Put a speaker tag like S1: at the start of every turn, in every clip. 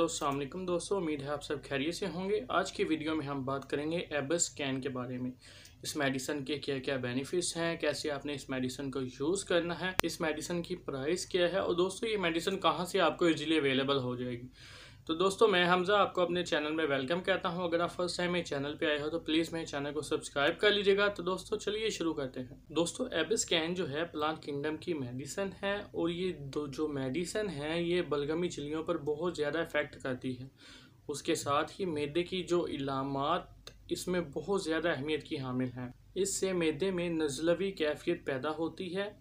S1: hello सामकम दोस्तों उम्मीद है आप सब खैरियत से होंगे आज की वीडियो में हम बात करेंगे एबस स्कैन के बारे में इस मेडिसन के क्या क्या बेनिफिट्स हैं कैसे आपने इस मेडिसन को यूज़ करना है इस मेडिसन की प्राइस क्या है और दोस्तों ये मेडिसन कहाँ से आपको इजीली अवेलेबल हो जाएगी तो दोस्तों मैं हमज़ा आपको अपने चैनल में वेलकम कहता हूं अगर आप फर्स्ट टाइम मेरे चैनल पे आए हो तो प्लीज़ मेरे चैनल को सब्सक्राइब कर लीजिएगा तो दोस्तों चलिए शुरू करते हैं दोस्तों एबिस कैन जो है प्लांट किंगडम की मेडिसन है और ये दो जो मेडिसन है ये बलगमी चिलियों पर बहुत ज़्यादा इफेक्ट करती है उसके साथ ही मैदे की जो इलामत इसमें बहुत ज़्यादा अहमियत की हामिल हैं इससे मैदे में नजलवी कैफियत पैदा होती है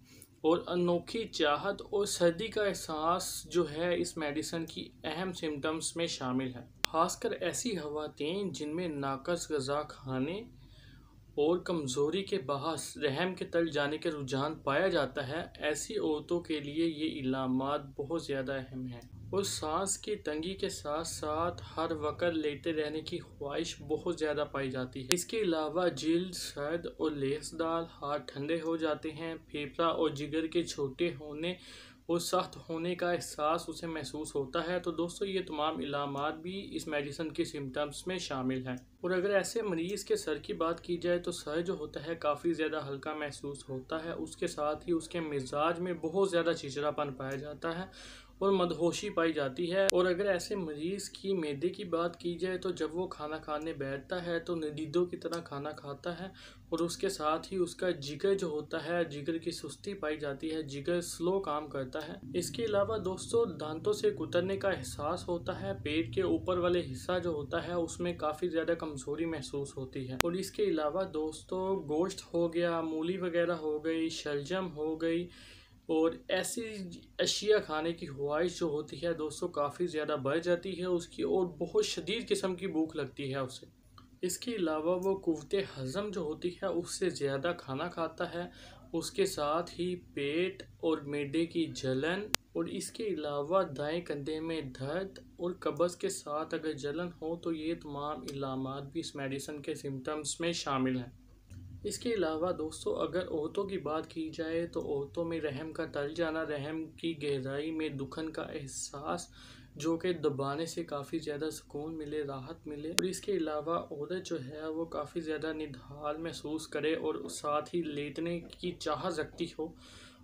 S1: और अनोखी चाहत और सर्दी का एहसास जो है इस मेडिसन की अहम सिम्टम्स में शामिल है खासकर ऐसी हवातें जिनमें नाकस गज़ा खाने और कमज़ोरी के बहस रहम के तल जाने के रुझान पाया जाता है ऐसी औरतों के लिए ये इलामत बहुत ज़्यादा अहम हैं और सांस की तंगी के साथ साथ हर वक़्त लेते रहने की ख्वाहिश बहुत ज़्यादा पाई जाती है इसके अलावा जिल सर्द और लेसदार हाथ ठंडे हो जाते हैं फेफड़ा और जिगर के छोटे होने वो सख्त होने का एहसास उसे महसूस होता है तो दोस्तों ये तमाम इलामत भी इस मेडिसन के सिम्टम्स में शामिल हैं और अगर ऐसे मरीज़ के सर की बात की जाए तो सर जो होता है काफ़ी ज़्यादा हल्का महसूस होता है उसके साथ ही उसके मिजाज में बहुत ज़्यादा चिचड़ापन पाया जाता है और मदहोशी पाई जाती है और अगर ऐसे मरीज की मैदे की बात की जाए तो जब वो खाना खाने बैठता है तो नदीदों की तरह खाना खाता है और उसके साथ ही उसका जिगर जो होता है जिगर की सुस्ती पाई जाती है जिगर स्लो काम करता है इसके अलावा दोस्तों दांतों से कुतरने का एहसास होता है पेट के ऊपर वाले हिस्सा जो होता है उसमें काफ़ी ज़्यादा कमजोरी महसूस होती है और इसके अलावा दोस्तों गोश्त हो गया मूली वगैरह हो गई शलजम हो गई और ऐसी अशिया खाने की ख्वाहिश जो होती है दोस्तों काफ़ी ज़्यादा बढ़ जाती है उसकी और बहुत शदीद किस्म की भूख लगती है उसे इसके अलावा वो कुत हज़म जो होती है उससे ज़्यादा खाना खाता है उसके साथ ही पेट और मेडे की जलन और इसके अलावा दाएं कंधे में दर्द और कब्ज़ के साथ अगर जलन हो तो ये तमाम इलामत भी इस मेडिसन के सिम्टम्स में शामिल हैं इसके अलावा दोस्तों अगर औरतों की बात की जाए तो औरतों में रहम का तल जाना रहम की गहराई में दुखन का एहसास जो कि दबाने से काफ़ी ज़्यादा सुकून मिले राहत मिले और इसके अलावा औरत जो है वो काफ़ी ज़्यादा निधार महसूस करे और साथ ही लेटने की चाह रखती हो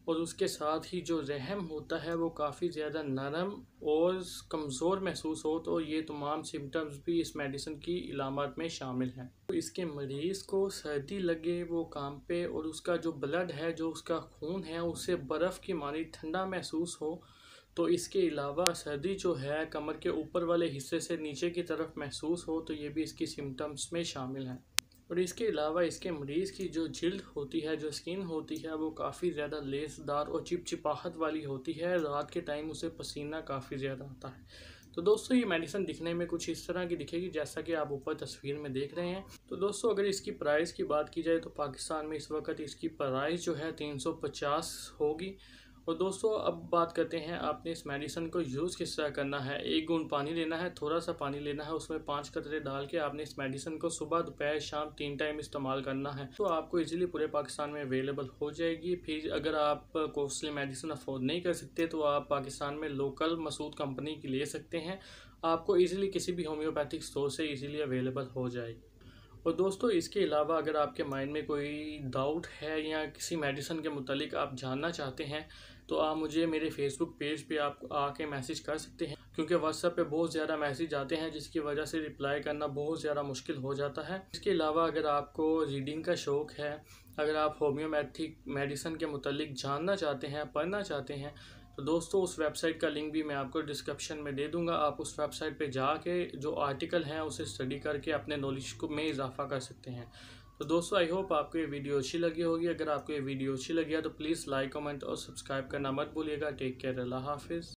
S1: और उसके साथ ही जो रहम होता है वो काफ़ी ज़्यादा नरम और कमज़ोर महसूस हो तो ये तमाम सिम्टम्स भी इस मेडिसिन की इलामत में शामिल हैं तो इसके मरीज़ को सर्दी लगे वो काम पे और उसका जो ब्लड है जो उसका खून है उससे बर्फ़ की मानी ठंडा महसूस हो तो इसके अलावा सर्दी जो है कमर के ऊपर वाले हिस्से से नीचे की तरफ महसूस हो तो ये भी इसकी सिम्टम्स में शामिल हैं और इसके अलावा इसके मरीज़ की जो जल्द होती है जो स्किन होती है वो काफ़ी ज़्यादा लेसदार और चिपचिपाहट वाली होती है रात के टाइम उसे पसीना काफ़ी ज़्यादा आता है तो दोस्तों ये मेडिसिन दिखने में कुछ इस तरह की दिखेगी जैसा कि आप ऊपर तस्वीर में देख रहे हैं तो दोस्तों अगर इसकी प्राइस की बात की जाए तो पाकिस्तान में इस वक्त इसकी प्राइस जो है तीन होगी और तो दोस्तों अब बात करते हैं आपने इस मेडिसन को यूज़ किस तरह करना है एक गुण पानी लेना है थोड़ा सा पानी लेना है उसमें पाँच कतरे डाल के आपने इस मेडिसन को सुबह दोपहर शाम तीन टाइम इस्तेमाल करना है तो आपको इजीली पूरे पाकिस्तान में अवेलेबल हो जाएगी फिर अगर आप कोस्टली मेडिसिन अफोर्ड नहीं कर सकते तो आप पाकिस्तान में लोकल मसूद कंपनी की ले सकते हैं आपको ईज़िली किसी भी होम्योपैथिक स्टोर से ईजिली अवेलेबल हो जाएगी और दोस्तों इसके अलावा अगर आपके माइंड में कोई डाउट है या किसी मेडिसन के मतलब आप जानना चाहते हैं तो आप मुझे मेरे फेसबुक पेज पे आप आके मैसेज कर सकते हैं क्योंकि व्हाट्सएप पे बहुत ज़्यादा मैसेज आते हैं जिसकी वजह से रिप्लाई करना बहुत ज़्यादा मुश्किल हो जाता है इसके अलावा अगर आपको रीडिंग का शौक़ है अगर आप होम्योपैथिक मेडिसन के मतलब जानना चाहते हैं पढ़ना चाहते हैं तो दोस्तों उस वेबसाइट का लिंक भी मैं आपको डिस्क्रिप्शन में दे दूंगा आप उस वेबसाइट पे जाके जो आर्टिकल हैं उसे स्टडी करके अपने नॉलेज को में इजाफा कर सकते हैं तो दोस्तों आई होप आपको ये वीडियो अच्छी लगी होगी अगर आपको ये वीडियो अच्छी लगी है तो प्लीज़ लाइक कमेंट और सब्सक्राइब करना मत भूलिएगा टेक केयर अल्लाह हाफिज़